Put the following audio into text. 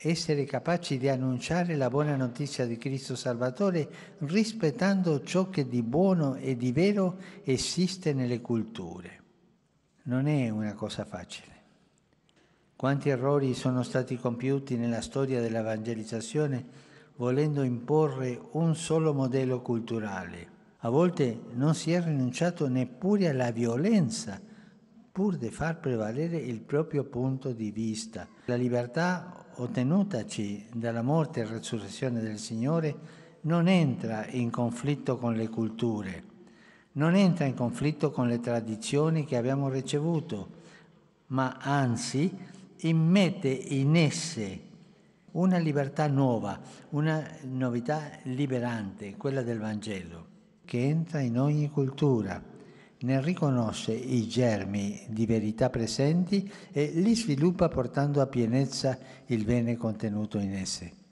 essere capaci di annunciare la buona notizia di Cristo Salvatore rispettando ciò che di buono e di vero esiste nelle culture. Non è una cosa facile. Quanti errori sono stati compiuti nella storia dell'evangelizzazione volendo imporre un solo modello culturale. A volte non si è rinunciato neppure alla violenza pur di far prevalere il proprio punto di vista. La libertà ottenutaci dalla morte e resurrezione del Signore non entra in conflitto con le culture, non entra in conflitto con le tradizioni che abbiamo ricevuto, ma anzi immette in esse una libertà nuova, una novità liberante, quella del Vangelo, che entra in ogni cultura ne riconosce i germi di verità presenti e li sviluppa portando a pienezza il bene contenuto in esse.